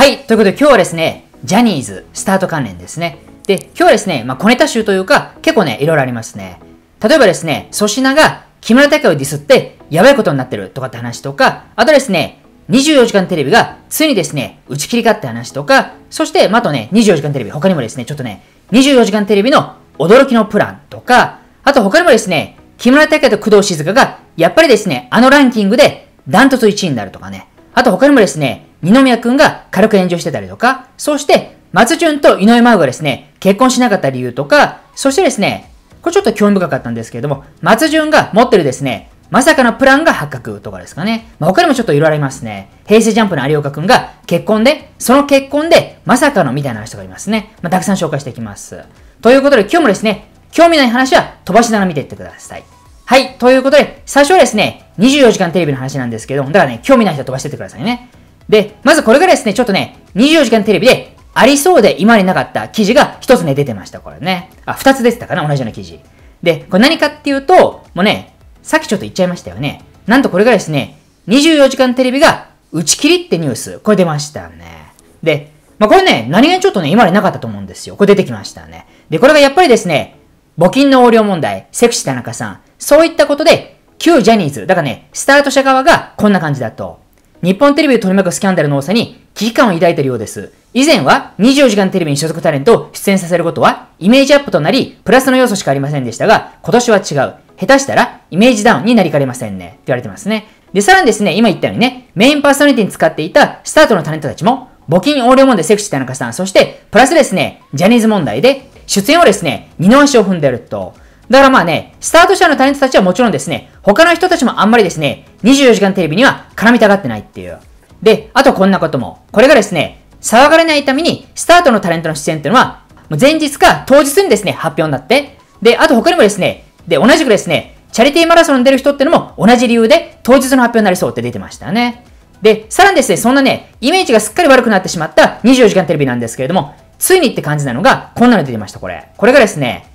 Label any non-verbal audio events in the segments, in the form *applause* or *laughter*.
はい、ということで今日はですね、ジャニーズスタート関連ですね。で、今日はですね、まあ、小ネタ集というか、結構ね、いろいろありますね。例えばですね、粗品が木村拓哉をディスって、やばいことになってるとかって話とか、あとですね、24時間テレビがついにですね、打ち切りかって話とか、そして、まあ、とね、24時間テレビ、他にもですね、ちょっとね、24時間テレビの驚きのプランとか、あと他にもですね、木村拓哉と工藤静香が、やっぱりですね、あのランキングでダントツ1位になるとかね、あと他にもですね、二宮くんが軽く炎上してたりとか、そして松潤と井上真央がですね、結婚しなかった理由とか、そしてですね、これちょっと興味深かったんですけれども、松潤が持ってるですね、まさかのプランが発覚とかですかね。まあ、他にもちょっと色々ありますね。平成ジャンプの有岡くんが結婚で、その結婚でまさかのみたいな話とかありますね。まあ、たくさん紹介していきます。ということで今日もですね、興味ない話は飛ばしながら見ていってください。はい。ということで、最初はですね、24時間テレビの話なんですけども、だからね、興味ない人は飛ばしてってくださいね。で、まずこれがですね、ちょっとね、24時間テレビでありそうで今になかった記事が一つね、出てました、これね。あ、二つ出てたかな、同じような記事。で、これ何かっていうと、もうね、さっきちょっと言っちゃいましたよね。なんとこれがですね、24時間テレビが打ち切りってニュース、これ出ましたね。で、まあ、これね、何気にちょっとね、今までなかったと思うんですよ。これ出てきましたね。で、これがやっぱりですね、募金の横領問題、セクシー田中さん、そういったことで、旧ジャニーズ、だからね、スタートした側がこんな感じだと。日本テレビで取り巻くスキャンダルの多さに危機感を抱いているようです。以前は24時間テレビに所属タレントを出演させることはイメージアップとなり、プラスの要素しかありませんでしたが、今年は違う。下手したらイメージダウンになりかねませんね。って言われてますね。で、さらにですね、今言ったようにね、メインパーソナリティに使っていたスタートのタレントたちも、募金横領問題セクシー田中さん、そして、プラスですね、ジャニーズ問題で、出演をですね、二の足を踏んでると。だからまあね、スタート者のタレントたちはもちろんですね、他の人たちもあんまりですね、24時間テレビには絡みたがってないっていう。で、あとこんなことも。これがですね、騒がれないために、スタートのタレントの出演っていうのは、前日か当日にですね、発表になって、で、あと他にもですね、で、同じくですね、チャリティーマラソンに出る人ってのも同じ理由で当日の発表になりそうって出てましたね。で、さらにですね、そんなね、イメージがすっかり悪くなってしまった24時間テレビなんですけれども、ついにって感じなのが、こんなの出てました、これ。これがですね、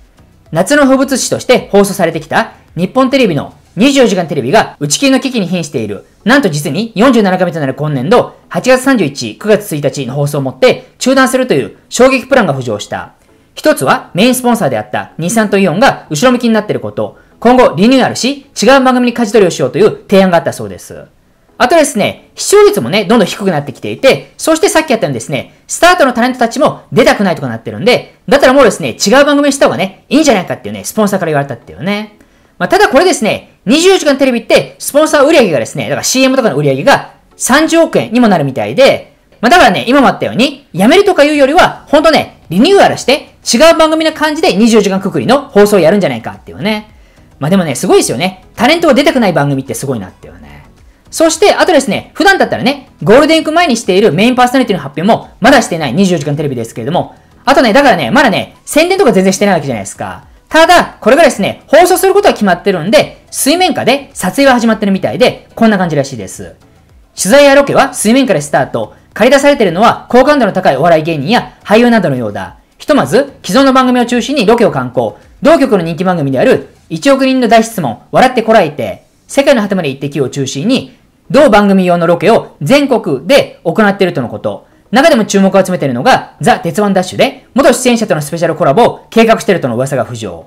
夏の風物詩として放送されてきた日本テレビの24時間テレビが打ち切りの危機に瀕している、なんと実に47回目となる今年度、8月31、9月1日の放送をもって中断するという衝撃プランが浮上した。一つはメインスポンサーであった日産とイオンが後ろ向きになっていること、今後リニューアルし違う番組に舵取りをしようという提案があったそうです。あとですね、視聴率もね、どんどん低くなってきていて、そしてさっきやったようにですね、スタートのタレントたちも出たくないとかなってるんで、だったらもうですね、違う番組にした方がね、いいんじゃないかっていうね、スポンサーから言われたっていうね。まあ、ただこれですね、24時間テレビって、スポンサー売上がですね、だから CM とかの売上が30億円にもなるみたいで、まあ、だからね、今もあったように、やめるとかいうよりは、ほんとね、リニューアルして、違う番組な感じで24時間くくりの放送をやるんじゃないかっていうね。まあでもね、すごいですよね。タレントが出たくない番組ってすごいなっていうそして、あとですね、普段だったらね、ゴールデン行くク前にしているメインパーソナリティの発表も、まだしてない24時間テレビですけれども、あとね、だからね、まだね、宣伝とか全然してないわけじゃないですか。ただ、これがですね、放送することは決まってるんで、水面下で撮影は始まってるみたいで、こんな感じらしいです。取材やロケは水面下でスタート。借り出されてるのは好感度の高いお笑い芸人や俳優などのようだ。ひとまず、既存の番組を中心にロケを観光。同局の人気番組である、1億人の大質問、笑ってこらえて、世界の果てまで行ってきを中心に、同番組用のロケを全国で行っているとのこと。中でも注目を集めているのが、ザ・鉄腕ダッシュで、元出演者とのスペシャルコラボを計画しているとの噂が浮上。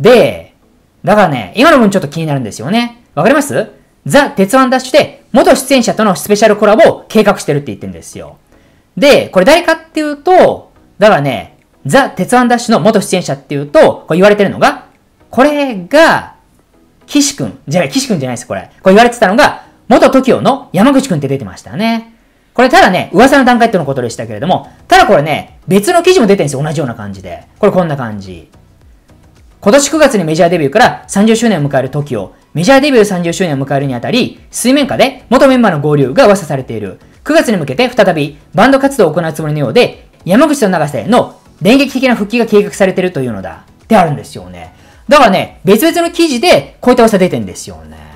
で、だからね、今の分ちょっと気になるんですよね。わかりますザ・鉄腕ダッシュで、元出演者とのスペシャルコラボを計画してるって言ってるんですよ。で、これ誰かっていうと、だからね、ザ・鉄腕ダッシュの元出演者っていうと、こう言われてるのが、これが、岸くん、じゃない、岸くんじゃないです、これ。これ言われてたのが、元 TOKIO の山口くんって出てましたね。これただね、噂の段階ってのことでしたけれども、ただこれね、別の記事も出てるんですよ。同じような感じで。これこんな感じ。今年9月にメジャーデビューから30周年を迎える TOKIO。メジャーデビュー30周年を迎えるにあたり、水面下で元メンバーの合流が噂されている。9月に向けて再びバンド活動を行うつもりのようで、山口と永瀬の電撃的な復帰が計画されているというのだ。ってあるんですよね。だからね、別々の記事でこういった噂出てんですよね。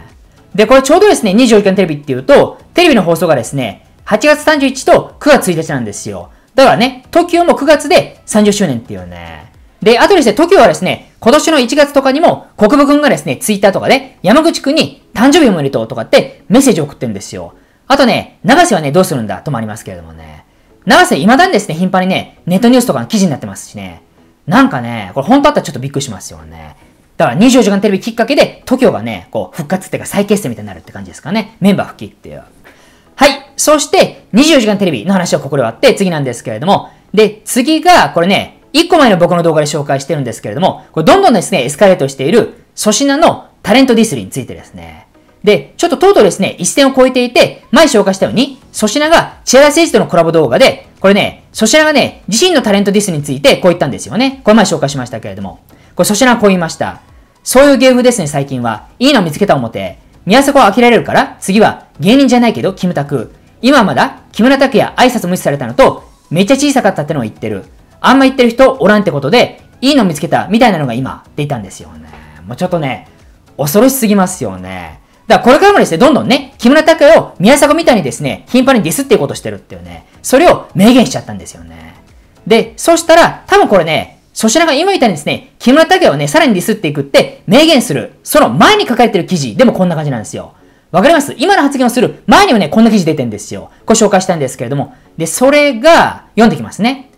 で、これちょうどですね、24時間テレビっていうと、テレビの放送がですね、8月31日と9月1日なんですよ。だからね、TOKIO も9月で30周年っていうね。で、あとですね、TOKIO はですね、今年の1月とかにも、国分くんがですね、ツイッターとかで、山口くんに誕生日おめでとうとかってメッセージを送ってるんですよ。あとね、長瀬はね、どうするんだともありますけれどもね。長瀬未だにですね、頻繁にね、ネットニュースとかの記事になってますしね。なんかね、これ本当あったらちょっとびっくりしますよね。だから24時間テレビきっかけで、TOKIO がね、こう、復活っていうか再結成みたいになるって感じですかね。メンバー復帰っていう。はい。そして、24時間テレビの話はここで終わって、次なんですけれども、で、次が、これね、1個前の僕の動画で紹介してるんですけれども、これどんどんですね、エスカレートしている、粗品のタレントディスリについてですね。で、ちょっととうとうですね、一線を超えていて、前紹介したように、粗品が千原誠治とのコラボ動画で、これね、粗品がね、自身のタレントディスについてこう言ったんですよね。これ前紹介しましたけれども。これ粗品こう言いました。そういう芸風ですね、最近は。いいの見つけた思て。宮迫は飽きられるから、次は芸人じゃないけど、キムタク。今はまだ、木村拓哉挨拶無視されたのと、めっちゃ小さかったってのを言ってる。あんま言ってる人おらんってことで、いいの見つけたみたいなのが今、ってたんですよね。もうちょっとね、恐ろしすぎますよね。だからこれからもですね、どんどんね、木村拓哉を宮迫みたいにですね、頻繁にディスっていうことしてるっていうね、それを明言しちゃったんですよね。で、そしたら、多分これね、粗品が今言ったようにですね、木村拓哉をね、さらにディスっていくって明言する、その前に書かれてる記事でもこんな感じなんですよ。わかります今の発言をする前にもね、こんな記事出てんですよ。ご紹介したんですけれども。で、それが、読んできますね。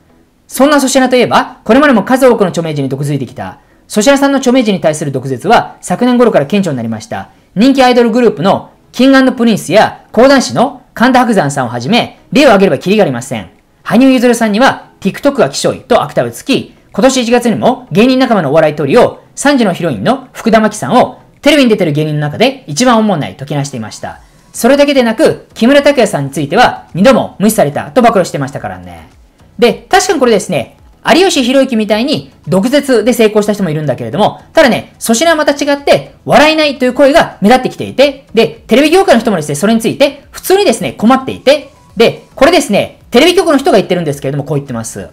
そんな粗品といえば、これまでも数多くの著名人に毒づいてきた。粗品さんの著名人に対する毒舌は、昨年頃から顕著になりました。人気アイドルグループの、キンプリンスや、講談師の神田伯山さんをはじめ、例を挙げればキリがありません。羽生結弦さんには、TikTok が希少いと悪態をつき、今年1月にも芸人仲間のお笑いトリオ、3時のヒロインの福田真紀さんをテレビに出てる芸人の中で一番おもんないとけなしていました。それだけでなく、木村拓哉さんについては二度も無視されたと暴露してましたからね。で、確かにこれですね、有吉弘行みたいに毒舌で成功した人もいるんだけれども、ただね、粗品はまた違って、笑えないという声が目立ってきていて、で、テレビ業界の人もですね、それについて普通にですね、困っていて、で、これですね、テレビ局の人が言ってるんですけれども、こう言ってます。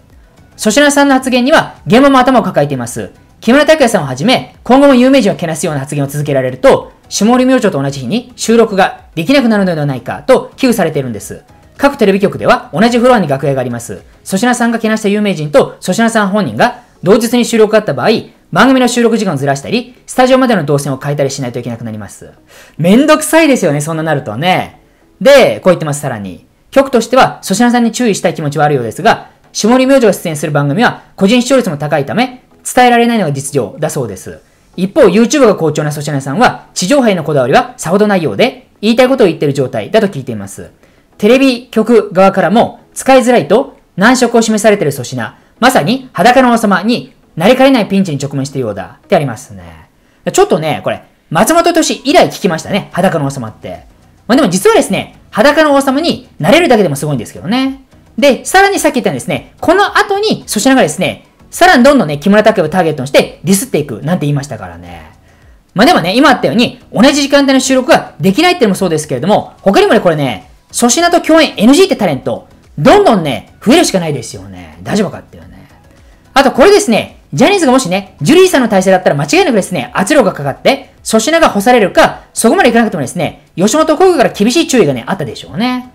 粗品さんの発言には現場も頭を抱えています。木村拓哉さんをはじめ、今後も有名人をけなすような発言を続けられると、下り明星と同じ日に収録ができなくなるのではないかと危惧されているんです。各テレビ局では同じフロアに楽屋があります。粗品さんがけなした有名人と粗品さん本人が同日に収録があった場合、番組の収録時間をずらしたり、スタジオまでの動線を変えたりしないといけなくなります。めんどくさいですよね、そんななるとね。で、こう言ってます、さらに。局としては粗品さんに注意したい気持ちはあるようですが、下り明星が出演する番組は個人視聴率も高いため、伝えられないのが実情だそうです。一方、YouTube が好調な粗品さんは、地上波へのこだわりはさほどないようで、言いたいことを言っている状態だと聞いています。テレビ局側からも、使いづらいと難色を示されている粗品、まさに裸の王様になりかねないピンチに直面しているようだってありますね。ちょっとね、これ、松本人以来聞きましたね、裸の王様って。まあでも実はですね、裸の王様になれるだけでもすごいんですけどね。で、さらにさっき言ったようにですね、この後に粗品がですね、さらにどんどんね、木村拓哉をターゲットにしてディスっていくなんて言いましたからね。まあでもね、今あったように、同じ時間帯の収録ができないっていうのもそうですけれども、他にもね、これね、粗品と共演 NG ってタレント、どんどんね、増えるしかないですよね。大丈夫かっていうね。あとこれですね、ジャニーズがもしね、ジュリーさんの体制だったら間違いなくですね、圧力がかかって、粗品が干されるか、そこまでいかなくてもですね、吉本興業から厳しい注意がね、あったでしょうね。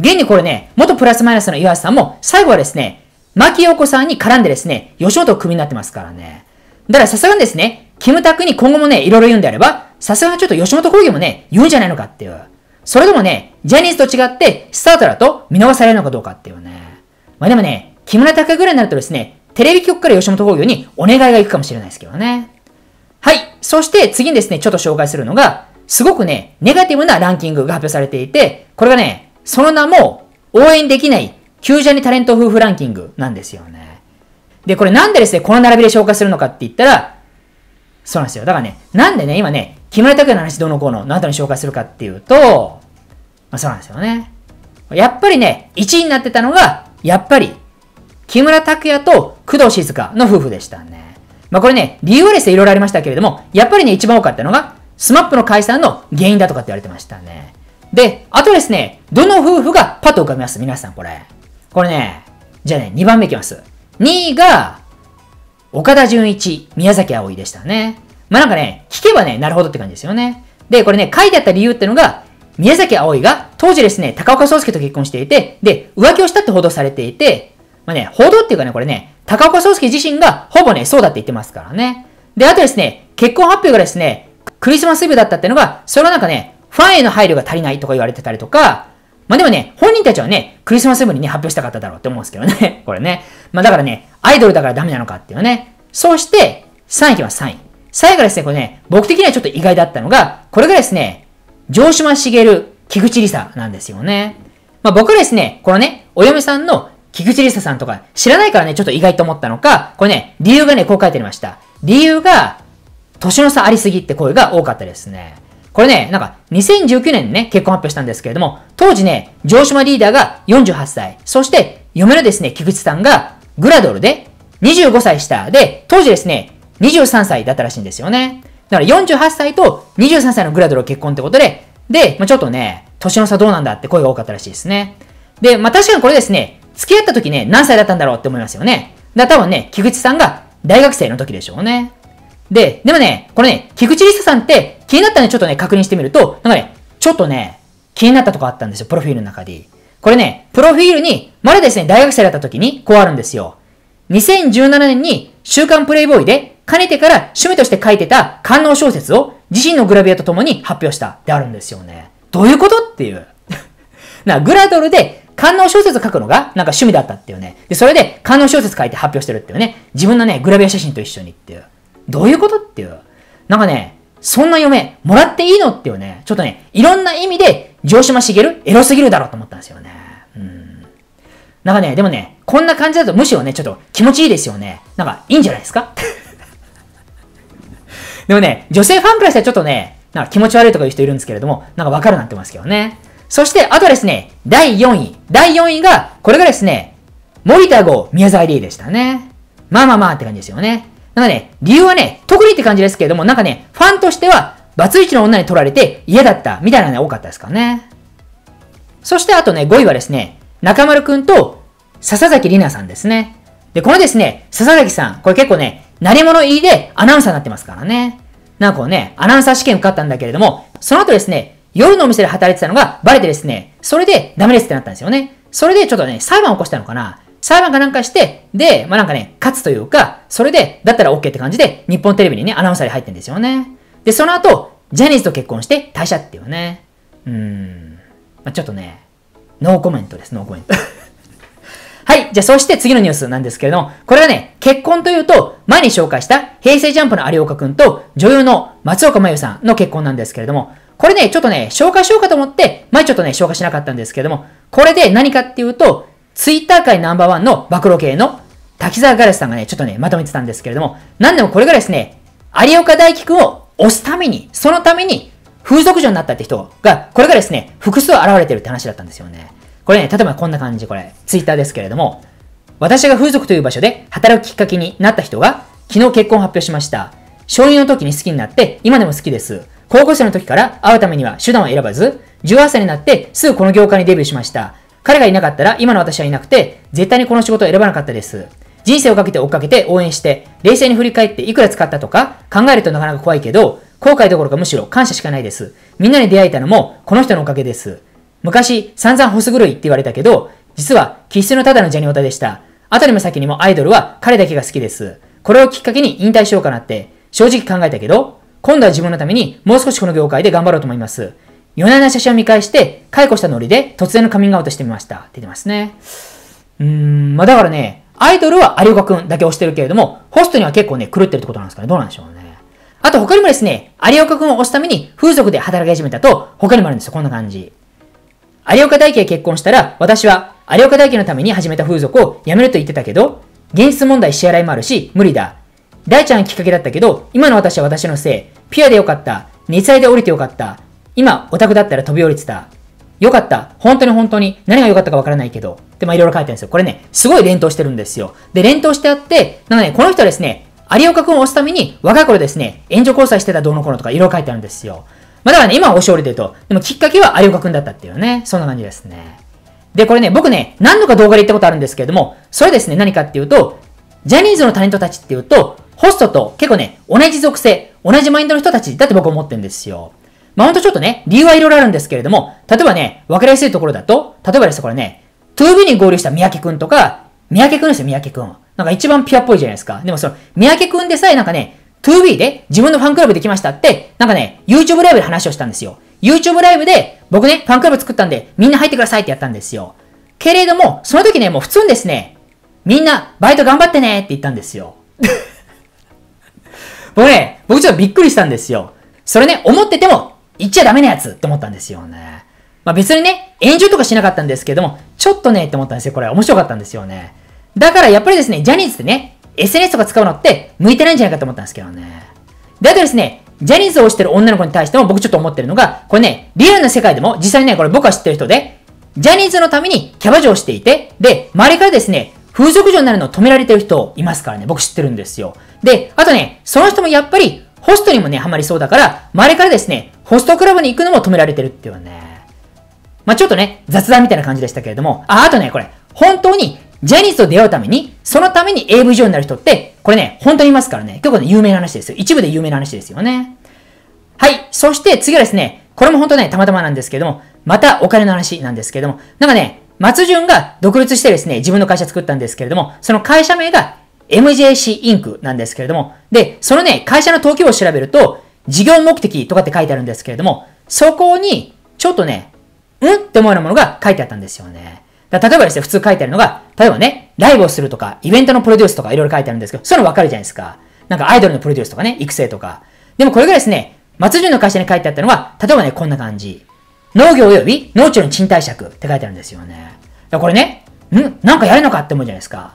現にこれね、元プラスマイナスの岩橋さんも、最後はですね、牧陽子さんに絡んでですね、吉本クビになってますからね。だからさすがにですね、キムタクに今後もね、いろいろ言うんであれば、さすがにちょっと吉本興業もね、言うんじゃないのかっていう。それでもね、ジャニーズと違って、スタートだと見逃されるのかどうかっていうね。まあでもね、木村拓哉ぐらいになるとですね、テレビ局から吉本興業にお願いが行くかもしれないですけどね。はい。そして次にですね、ちょっと紹介するのが、すごくね、ネガティブなランキングが発表されていて、これがね、その名も、応援できない、急ャにタレント夫婦ランキングなんですよね。で、これなんでですね、この並びで紹介するのかって言ったら、そうなんですよ。だからね、なんでね、今ね、木村拓哉の話どうのこうの、の後に紹介するかっていうと、まあそうなんですよね。やっぱりね、1位になってたのが、やっぱり、木村拓哉と工藤静香の夫婦でしたね。まあこれね、理由はですね、いろいろありましたけれども、やっぱりね、一番多かったのが、スマップの解散の原因だとかって言われてましたね。で、あとですね、どの夫婦がパッと浮かびます皆さんこれ。これね、じゃあね、2番目いきます。2位が、岡田純一、宮崎葵でしたね。まあなんかね、聞けばね、なるほどって感じですよね。で、これね、書いてあった理由ってのが、宮崎葵が当時ですね、高岡壮介と結婚していて、で、浮気をしたって報道されていて、まあね、報道っていうかね、これね、高岡壮介自身がほぼね、そうだって言ってますからね。で、あとですね、結婚発表がですね、クリスマスイブだったってのが、それはなんかね、ファンへの配慮が足りないとか言われてたりとか、まあでもね、本人たちはね、クリスマスイブにね、発表したかっただろうって思うんですけどね。*laughs* これね。まあだからね、アイドルだからダメなのかっていうね。そして、3位は3位。3位。最後ですね、これね、僕的にはちょっと意外だったのが、これがですね、城島茂、菊池梨沙なんですよね。まあ僕はですね、このね、お嫁さんの菊池梨沙さんとか知らないからね、ちょっと意外と思ったのか、これね、理由がね、こう書いてありました。理由が、年の差ありすぎって声が多かったですね。これね、なんか2019年にね、結婚発表したんですけれども、当時ね、城島リーダーが48歳、そして嫁のですね、菊池さんがグラドルで25歳下で、当時ですね、23歳だったらしいんですよね。だから48歳と23歳のグラドルを結婚ってことで、で、まあ、ちょっとね、年の差どうなんだって声が多かったらしいですね。で、まあ、確かにこれですね、付き合った時ね、何歳だったんだろうって思いますよね。だから多分ね、菊池さんが大学生の時でしょうね。で、でもね、これね、菊池梨沙さんって気になったね、ちょっとね、確認してみると、なんかね、ちょっとね、気になったとこあったんですよ、プロフィールの中で。これね、プロフィールに、まだですね、大学生だった時に、こうあるんですよ。2017年に、週刊プレイボーイで、かねてから趣味として書いてた官能小説を、自身のグラビアと共に発表した、であるんですよね。どういうことっていう。*laughs* な、グラドルで、官能小説書くのが、なんか趣味だったっていうね。で、それで、官能小説書いて発表してるっていうね。自分のね、グラビア写真と一緒にっていう。どういうことっていう。なんかね、そんな嫁、もらっていいのっていうね、ちょっとね、いろんな意味で、城島茂、エロすぎるだろうと思ったんですよね。うん。なんかね、でもね、こんな感じだとむしろね、ちょっと気持ちいいですよね。なんか、いいんじゃないですか *laughs* でもね、女性ファンからしたらちょっとね、なんか気持ち悪いとかいう人いるんですけれども、なんかわかるなってますけどね。そして、あとですね、第4位。第4位が、これがですね、森田号宮沢りでしたね。まあまあまあって感じですよね。なんかね、理由はね、特にって感じですけれども、なんかね、ファンとしては、バツイチの女に取られて嫌だったみたいなのが多かったですからね。そしてあとね、5位はですね、中丸くんと笹崎里奈さんですね。で、このですね、笹崎さん、これ結構ね、鳴り物入りでアナウンサーになってますからね。なんかこうね、アナウンサー試験受かったんだけれども、その後ですね、夜のお店で働いてたのがバレてですね、それでダメですってなったんですよね。それでちょっとね、裁判を起こしたのかな。裁判かなんかして、で、まあ、なんかね、勝つというか、それで、だったら OK って感じで、日本テレビにね、アナウンサーに入ってんですよね。で、その後、ジャニーズと結婚して退社っていうね。うーん。まあ、ちょっとね、ノーコメントです、ノーコメント。*laughs* はい。じゃあ、そして次のニュースなんですけれども、これはね、結婚というと、前に紹介した平成ジャンプの有岡くんと女優の松岡真由さんの結婚なんですけれども、これね、ちょっとね、紹介しようかと思って、前ちょっとね、紹介しなかったんですけれども、これで何かっていうと、ツイッター界ナンバーワンの暴露系の滝沢ガレスさんがね、ちょっとね、まとめてたんですけれども、なんでもこれがですね、有岡大輝くんを押すために、そのために風俗嬢になったって人が、これがですね、複数現れてるって話だったんですよね。これね、例えばこんな感じ、これ、ツイッターですけれども、私が風俗という場所で働くきっかけになった人が、昨日結婚を発表しました。小認の時に好きになって、今でも好きです。高校生の時から会うためには手段を選ばず、18歳になってすぐこの業界にデビューしました。彼がいなかったら今の私はいなくて、絶対にこの仕事を選ばなかったです。人生をかけて追っかけて応援して、冷静に振り返っていくら使ったとか考えるとなかなか怖いけど、後悔どころかむしろ感謝しかないです。みんなに出会えたのもこの人のおかげです。昔散々ホス狂いって言われたけど、実は気質のただのジャニオタでした。後にも先にもアイドルは彼だけが好きです。これをきっかけに引退しようかなって正直考えたけど、今度は自分のためにもう少しこの業界で頑張ろうと思います。夜な夜な写真を見返して、解雇したノリで突然のカミングアウトしてみました。出てますね。うーん、まあだからね、アイドルは有岡くんだけ推してるけれども、ホストには結構ね、狂ってるってことなんですかね。どうなんでしょうね。あと他にもですね、有岡くんを推すために風俗で働き始めたと、他にもあるんですよ。こんな感じ。有岡大輝が結婚したら、私は有岡大輝のために始めた風俗を辞めると言ってたけど、現実問題支払いもあるし、無理だ。大ちゃんきっかけだったけど、今の私は私のせい。ピュアでよかった。熱愛で降りてよかった。今、オタクだったら飛び降りてた。よかった。本当に本当に。何が良かったかわからないけど。で、まあいろいろ書いてあるんですよ。これね、すごい連投してるんですよ。で、連投してあって、なので、ね、この人はですね、有岡君を押すために、若い頃ですね、援助交際してたどうの頃とかいろいろ書いてあるんですよ。まあ、だからね、今はおし利で言うと、でもきっかけは有岡君だったっていうね、そんな感じですね。で、これね、僕ね、何度か動画で言ったことあるんですけれども、それですね、何かっていうと、ジャニーズのタレントたちっていうと、ホストと結構ね、同じ属性、同じマインドの人たちだって僕思ってるんですよ。マウントちょっとね、理由はいろいろあるんですけれども、例えばね、分かりやすいところだと、例えばですね、これね、2B に合流した三宅くんとか、三宅くんですよ、三宅くん。なんか一番ピュアっぽいじゃないですか。でもその、三宅くんでさえなんかね、2B で自分のファンクラブできましたって、なんかね、YouTube ライブで話をしたんですよ。YouTube ライブで、僕ね、ファンクラブ作ったんで、みんな入ってくださいってやったんですよ。けれども、その時ね、もう普通にですね、みんな、バイト頑張ってねって言ったんですよ。*laughs* 僕ね、僕ちょっとびっくりしたんですよ。それね、思ってても言っちゃダメなやつって思ったんですよね。まあ別にね、炎上とかしなかったんですけども、ちょっとねって思ったんですよ。これ面白かったんですよね。だからやっぱりですね、ジャニーズってね、SNS とか使うのって向いてないんじゃないかと思ったんですけどね。で、あとですね、ジャニーズを推してる女の子に対しても僕ちょっと思ってるのが、これね、リアルな世界でも実際ね、これ僕は知ってる人で、ジャニーズのためにキャバ嬢をしていて、で、周りからですね、風俗嬢になるのを止められてる人いますからね、僕知ってるんですよ。で、あとね、その人もやっぱりホストにもね、ハマりそうだから、周りからですね、ホストクラブに行くのも止められてるっていうね。まあ、ちょっとね、雑談みたいな感じでしたけれども、あ、あとね、これ、本当にジャニーズと出会うために、そのために AV 女優になる人って、これね、本当にいますからね、結構ね、有名な話ですよ。一部で有名な話ですよね。はい。そして次はですね、これも本当ね、たまたまなんですけども、またお金の話なんですけども、なんかね、松潤が独立してですね、自分の会社作ったんですけれども、その会社名が MJC インクなんですけれども、で、そのね、会社の登記簿を調べると、事業目的とかって書いてあるんですけれども、そこに、ちょっとね、うんって思うようなものが書いてあったんですよね。だ例えばですね、普通書いてあるのが、例えばね、ライブをするとか、イベントのプロデュースとかいろいろ書いてあるんですけど、そういうのわかるじゃないですか。なんかアイドルのプロデュースとかね、育成とか。でもこれがですね、松潤の会社に書いてあったのは、例えばね、こんな感じ。農業及び農地の賃貸借って書いてあるんですよね。これね、んなんかやるのかって思うじゃないですか。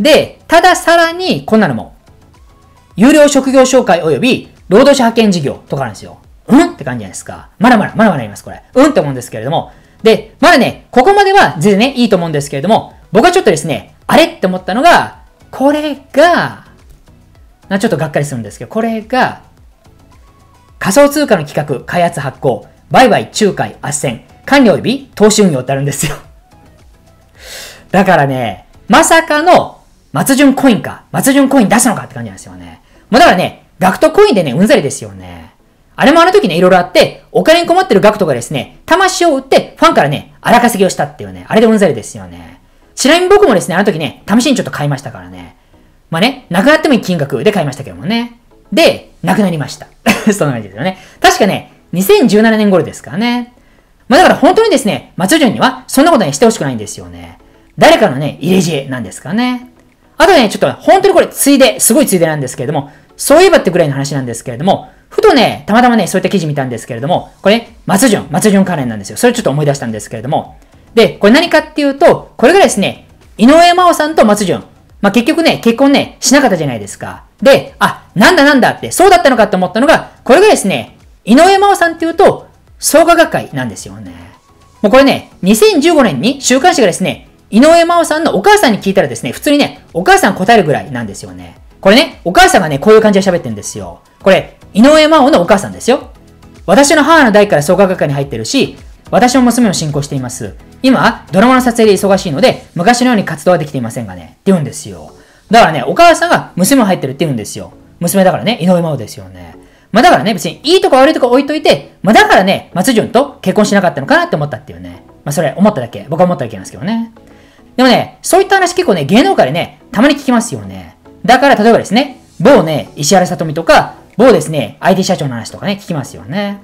で、たださらに、こんなのも。有料職業紹介及び労働者派遣事業とかあるんですよ。うんって感じじゃないですか。まだまだ、まだまだあります、これ。うんって思うんですけれども。で、まだね、ここまでは全然ね、いいと思うんですけれども、僕はちょっとですね、あれって思ったのが、これが、なちょっとがっかりするんですけど、これが、仮想通貨の企画、開発発行、売買、仲介、斡旋、管理及び投資運用ってあるんですよ。だからね、まさかの松潤コインか。松潤コイン出したのかって感じなんですよね。もうだからね、ガクトコインでね、うんざりですよね。あれもあの時ね、いろいろあって、お金に困ってるガクトがですね、魂を売ってファンからね、荒稼ぎをしたっていうね、あれでうんざりですよね。ちなみに僕もですね、あの時ね、試しにちょっと買いましたからね。まあね、なくなってもいい金額で買いましたけどもね。で、なくなりました。*laughs* そんな感じですよね。確かね、2017年頃ですからね。まあだから本当にですね、松潤にはそんなことにしてほしくないんですよね。誰かのね、入れ知恵なんですかね。あとね、ちょっと本当にこれ、ついで、すごいついでなんですけれども、そういえばってぐらいの話なんですけれども、ふとね、たまたまね、そういった記事見たんですけれども、これ、松潤、松潤関連なんですよ。それちょっと思い出したんですけれども、で、これ何かっていうと、これがですね、井上真央さんと松潤、まあ、結局ね、結婚ね、しなかったじゃないですか。で、あ、なんだなんだって、そうだったのかって思ったのが、これがですね、井上真央さんっていうと、創価学会なんですよね。もうこれね、2015年に週刊誌がですね、井上真央さんのお母さんに聞いたらですね、普通にね、お母さん答えるぐらいなんですよね。これね、お母さんがね、こういう感じで喋ってるんですよ。これ、井上真央のお母さんですよ。私の母の代から創価学科に入ってるし、私の娘も進行しています。今、ドラマの撮影で忙しいので、昔のように活動はできていませんがね、って言うんですよ。だからね、お母さんが娘も入ってるって言うんですよ。娘だからね、井上真央ですよね。まあだからね、別にいいとか悪いとか置いといて、まあだからね、松潤と結婚しなかったのかなって思ったっていうね。まあそれ思っただけ、僕は思っただけなんですけどね。でもね、そういった話結構ね、芸能界でね、たまに聞きますよね。だから例えばですね、某ね、石原さとみとか、某ですね、IT 社長の話とかね、聞きますよね。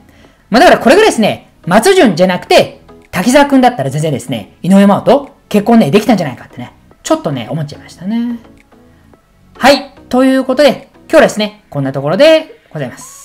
まあだからこれぐらいですね、松潤じゃなくて、滝沢くんだったら全然ですね、井上真央と結婚ね、できたんじゃないかってね、ちょっとね、思っちゃいましたね。はい、ということで、今日はですね、こんなところでございます。